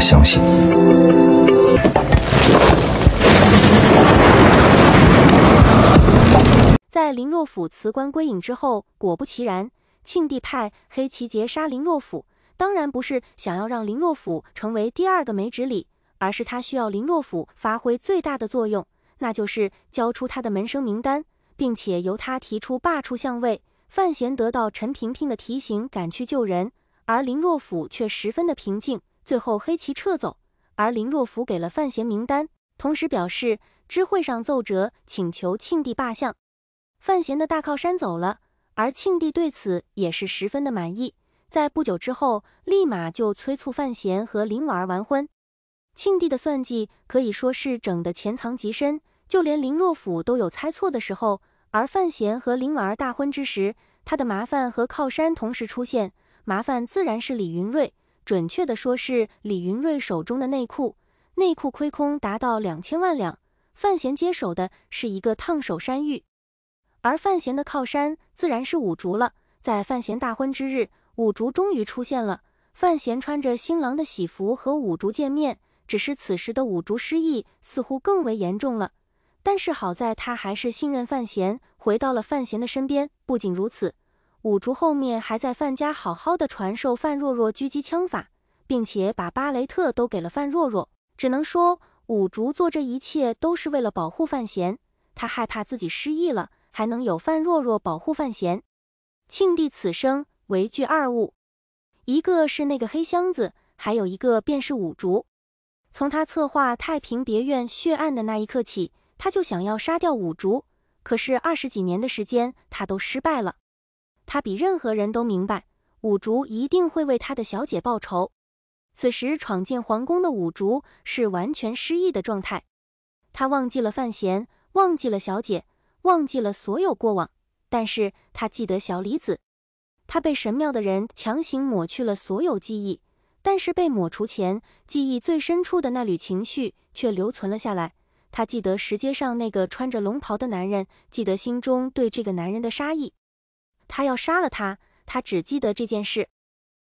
相信在林若甫辞官归隐之后，果不其然，庆帝派黑旗劫杀林若甫。当然不是想要让林若甫成为第二个梅直礼，而是他需要林若甫发挥最大的作用，那就是交出他的门生名单，并且由他提出罢黜相位。范闲得到陈萍萍的提醒，赶去救人，而林若甫却十分的平静。最后黑棋撤走，而林若甫给了范闲名单，同时表示知会上奏折，请求庆帝罢相。范闲的大靠山走了，而庆帝对此也是十分的满意。在不久之后，立马就催促范闲和林婉儿完婚。庆帝的算计可以说是整的潜藏极深，就连林若甫都有猜错的时候。而范闲和林婉儿大婚之时，他的麻烦和靠山同时出现，麻烦自然是李云瑞，准确地说，是李云瑞手中的内裤，内裤亏空达到两千万两。范闲接手的是一个烫手山芋，而范闲的靠山自然是五竹了。在范闲大婚之日，五竹终于出现了。范闲穿着新郎的喜服和五竹见面，只是此时的五竹失忆似乎更为严重了。但是好在他还是信任范闲，回到了范闲的身边。不仅如此。五竹后面还在范家好好的传授范若若狙击枪法，并且把巴雷特都给了范若若。只能说，五竹做这一切都是为了保护范闲。他害怕自己失忆了，还能有范若若保护范闲。庆帝此生唯惧二物，一个是那个黑箱子，还有一个便是五竹。从他策划太平别院血案的那一刻起，他就想要杀掉五竹。可是二十几年的时间，他都失败了。他比任何人都明白，五竹一定会为他的小姐报仇。此时闯进皇宫的五竹是完全失忆的状态，他忘记了范闲，忘记了小姐，忘记了所有过往，但是他记得小李子。他被神庙的人强行抹去了所有记忆，但是被抹除前记忆最深处的那缕情绪却留存了下来。他记得石阶上那个穿着龙袍的男人，记得心中对这个男人的杀意。他要杀了他，他只记得这件事。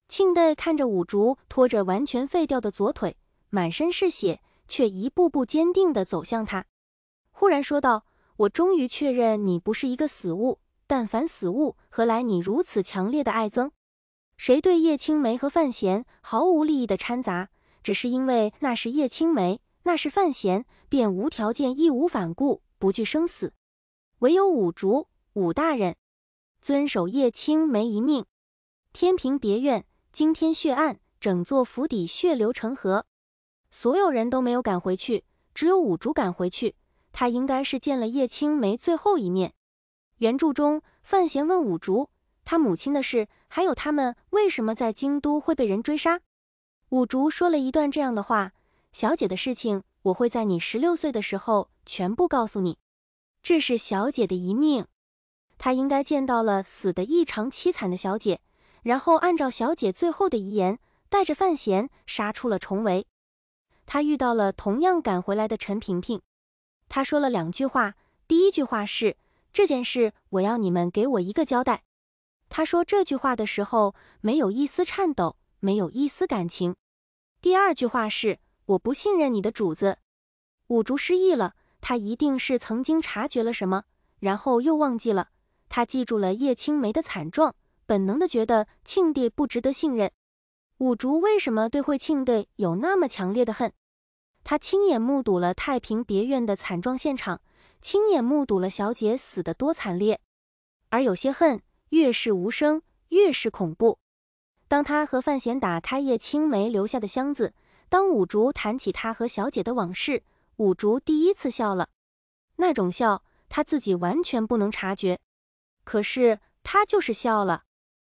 庆帝看着五竹拖着完全废掉的左腿，满身是血，却一步步坚定地走向他，忽然说道：“我终于确认你不是一个死物。但凡死物，何来你如此强烈的爱憎？谁对叶青梅和范闲毫无利益的掺杂？只是因为那是叶青梅，那是范闲，便无条件、义无反顾、不惧生死。唯有五竹，武大人。”遵守叶青梅一命，天平别院惊天血案，整座府邸血流成河，所有人都没有赶回去，只有五竹赶回去。他应该是见了叶青梅最后一面。原著中，范闲问五竹他母亲的事，还有他们为什么在京都会被人追杀。五竹说了一段这样的话：“小姐的事情，我会在你十六岁的时候全部告诉你。这是小姐的遗命。”他应该见到了死得异常凄惨的小姐，然后按照小姐最后的遗言，带着范闲杀出了重围。他遇到了同样赶回来的陈萍萍，他说了两句话。第一句话是：“这件事，我要你们给我一个交代。”他说这句话的时候，没有一丝颤抖，没有一丝感情。第二句话是：“我不信任你的主子。”五竹失忆了，他一定是曾经察觉了什么，然后又忘记了。他记住了叶青梅的惨状，本能的觉得庆帝不值得信任。五竹为什么对惠庆帝有那么强烈的恨？他亲眼目睹了太平别院的惨状现场，亲眼目睹了小姐死得多惨烈。而有些恨，越是无声，越是恐怖。当他和范闲打开叶青梅留下的箱子，当五竹谈起他和小姐的往事，五竹第一次笑了，那种笑他自己完全不能察觉。可是他就是笑了。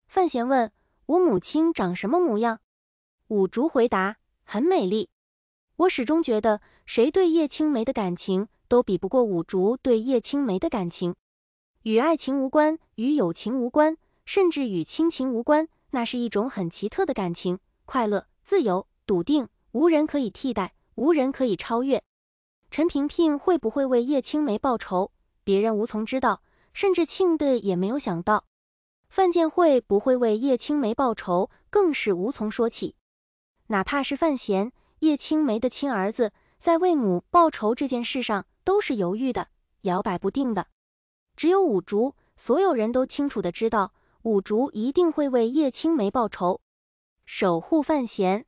范闲问我母亲长什么模样，五竹回答：很美丽。我始终觉得，谁对叶青梅的感情都比不过五竹对叶青梅的感情。与爱情无关，与友情无关，甚至与亲情无关。那是一种很奇特的感情，快乐、自由、笃定，无人可以替代，无人可以超越。陈萍萍会不会为叶青梅报仇？别人无从知道。甚至庆帝也没有想到，范建会不会为叶青梅报仇，更是无从说起。哪怕是范闲，叶青梅的亲儿子，在为母报仇这件事上都是犹豫的、摇摆不定的。只有五竹，所有人都清楚的知道，五竹一定会为叶青梅报仇，守护范闲。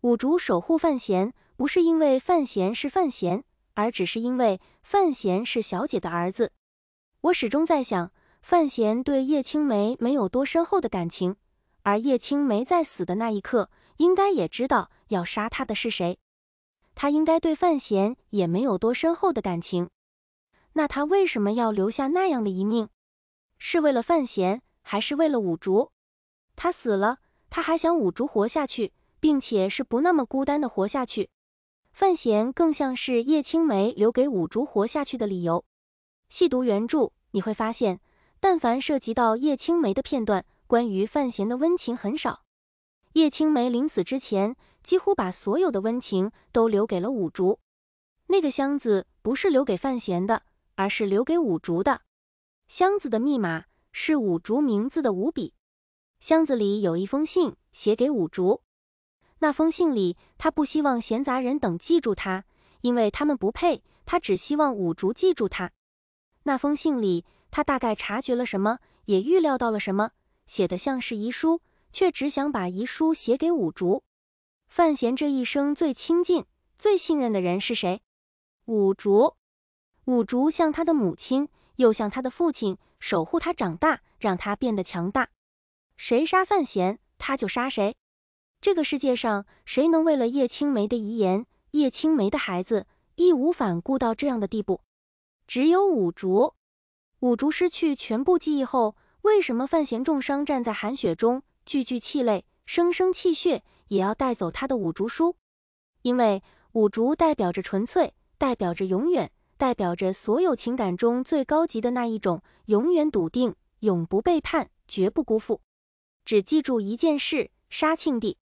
五竹守护范闲，不是因为范闲是范闲，而只是因为范闲是小姐的儿子。我始终在想，范闲对叶青梅没有多深厚的感情，而叶青梅在死的那一刻，应该也知道要杀他的是谁，他应该对范闲也没有多深厚的感情。那他为什么要留下那样的一命？是为了范闲，还是为了五竹？他死了，他还想五竹活下去，并且是不那么孤单的活下去。范闲更像是叶青梅留给五竹活下去的理由。细读原著，你会发现，但凡涉及到叶青梅的片段，关于范闲的温情很少。叶青梅临死之前，几乎把所有的温情都留给了五竹。那个箱子不是留给范闲的，而是留给五竹的。箱子的密码是五竹名字的五笔。箱子里有一封信，写给五竹。那封信里，他不希望闲杂人等记住他，因为他们不配。他只希望五竹记住他。那封信里，他大概察觉了什么，也预料到了什么，写的像是遗书，却只想把遗书写给五竹。范闲这一生最亲近、最信任的人是谁？五竹。五竹像他的母亲，又像他的父亲，守护他长大，让他变得强大。谁杀范闲，他就杀谁。这个世界上，谁能为了叶青梅的遗言、叶青梅的孩子，义无反顾到这样的地步？只有五竹，五竹失去全部记忆后，为什么范闲重伤站在寒雪中，句句泣泪，声声泣血，也要带走他的五竹书？因为五竹代表着纯粹，代表着永远，代表着所有情感中最高级的那一种，永远笃定，永不背叛，绝不辜负。只记住一件事：杀庆帝。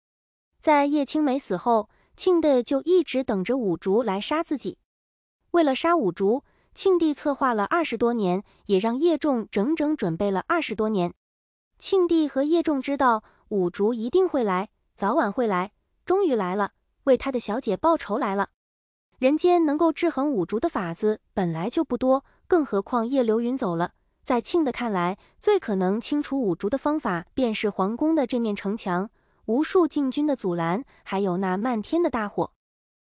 在叶青梅死后，庆帝就一直等着五竹来杀自己。为了杀五竹。庆帝策划了二十多年，也让叶重整整准备了二十多年。庆帝和叶重知道五竹一定会来，早晚会来，终于来了，为他的小姐报仇来了。人间能够制衡五竹的法子本来就不多，更何况叶流云走了。在庆的看来，最可能清除五竹的方法便是皇宫的这面城墙，无数禁军的阻拦，还有那漫天的大火。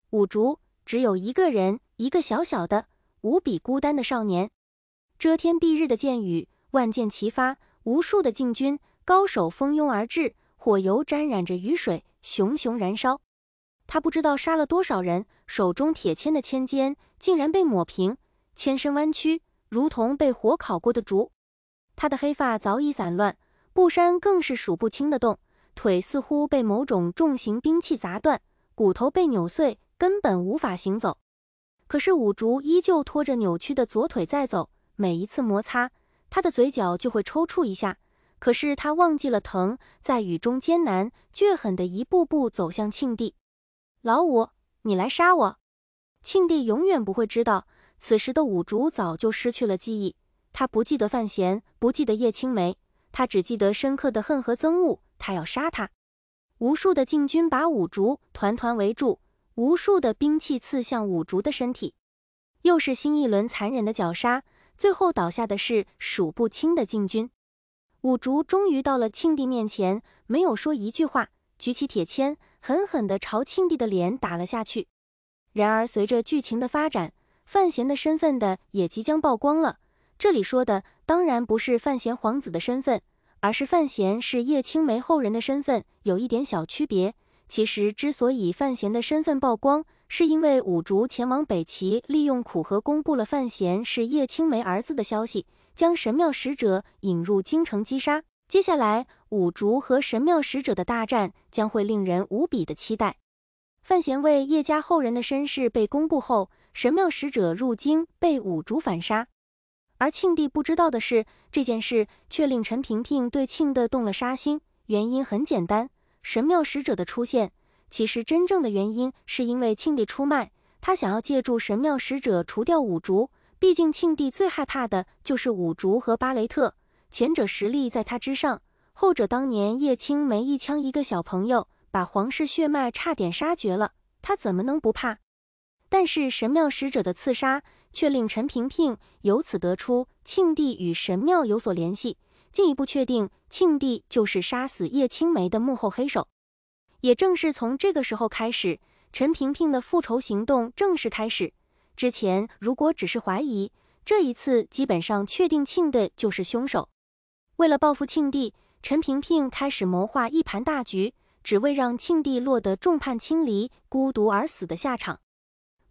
五竹只有一个人，一个小小的。无比孤单的少年，遮天蔽日的箭雨，万箭齐发，无数的禁军高手蜂拥而至，火油沾染着雨水，熊熊燃烧。他不知道杀了多少人，手中铁签的签尖竟然被抹平，签身弯曲，如同被火烤过的竹。他的黑发早已散乱，布衫更是数不清的洞，腿似乎被某种重型兵器砸断，骨头被扭碎，根本无法行走。可是五竹依旧拖着扭曲的左腿在走，每一次摩擦，他的嘴角就会抽搐一下。可是他忘记了疼，在雨中艰难、倔狠地一步步走向庆帝。老五，你来杀我！庆帝永远不会知道，此时的五竹早就失去了记忆，他不记得范闲，不记得叶青梅，他只记得深刻的恨和憎恶。他要杀他！无数的禁军把五竹团团围住。无数的兵器刺向五竹的身体，又是新一轮残忍的绞杀，最后倒下的是数不清的禁军。五竹终于到了庆帝面前，没有说一句话，举起铁签，狠狠地朝庆帝的脸打了下去。然而，随着剧情的发展，范闲的身份的也即将曝光了。这里说的当然不是范闲皇子的身份，而是范闲是叶青梅后人的身份，有一点小区别。其实，之所以范闲的身份曝光，是因为五竹前往北齐，利用苦荷公布了范闲是叶青梅儿子的消息，将神庙使者引入京城击杀。接下来，五竹和神庙使者的大战将会令人无比的期待。范闲为叶家后人的身世被公布后，神庙使者入京被五竹反杀。而庆帝不知道的是，这件事却令陈萍萍对庆的动了杀心。原因很简单。神庙使者的出现，其实真正的原因是因为庆帝出卖，他想要借助神庙使者除掉五竹。毕竟庆帝最害怕的就是五竹和巴雷特，前者实力在他之上，后者当年叶青梅一枪一个小朋友，把皇室血脉差点杀绝了，他怎么能不怕？但是神庙使者的刺杀，却令陈平平由此得出，庆帝与神庙有所联系。进一步确定庆帝就是杀死叶青梅的幕后黑手，也正是从这个时候开始，陈萍萍的复仇行动正式开始。之前如果只是怀疑，这一次基本上确定庆帝就是凶手。为了报复庆帝，陈萍萍开始谋划一盘大局，只为让庆帝落得众叛亲离、孤独而死的下场。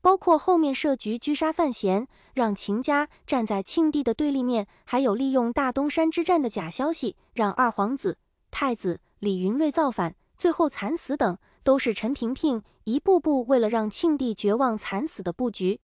包括后面设局狙杀范闲，让秦家站在庆帝的对立面，还有利用大东山之战的假消息，让二皇子、太子李云瑞造反，最后惨死等，都是陈萍萍一步步为了让庆帝绝望惨死的布局。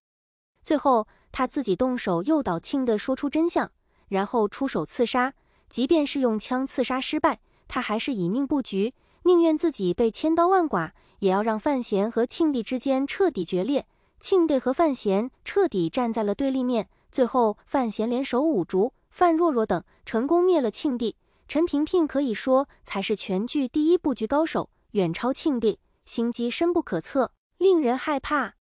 最后他自己动手诱导庆帝说出真相，然后出手刺杀。即便是用枪刺杀失败，他还是以命布局，宁愿自己被千刀万剐，也要让范闲和庆帝之间彻底决裂。庆帝和范闲彻底站在了对立面，最后范闲联手五竹、范若若等，成功灭了庆帝。陈萍萍可以说才是全剧第一布局高手，远超庆帝，心机深不可测，令人害怕。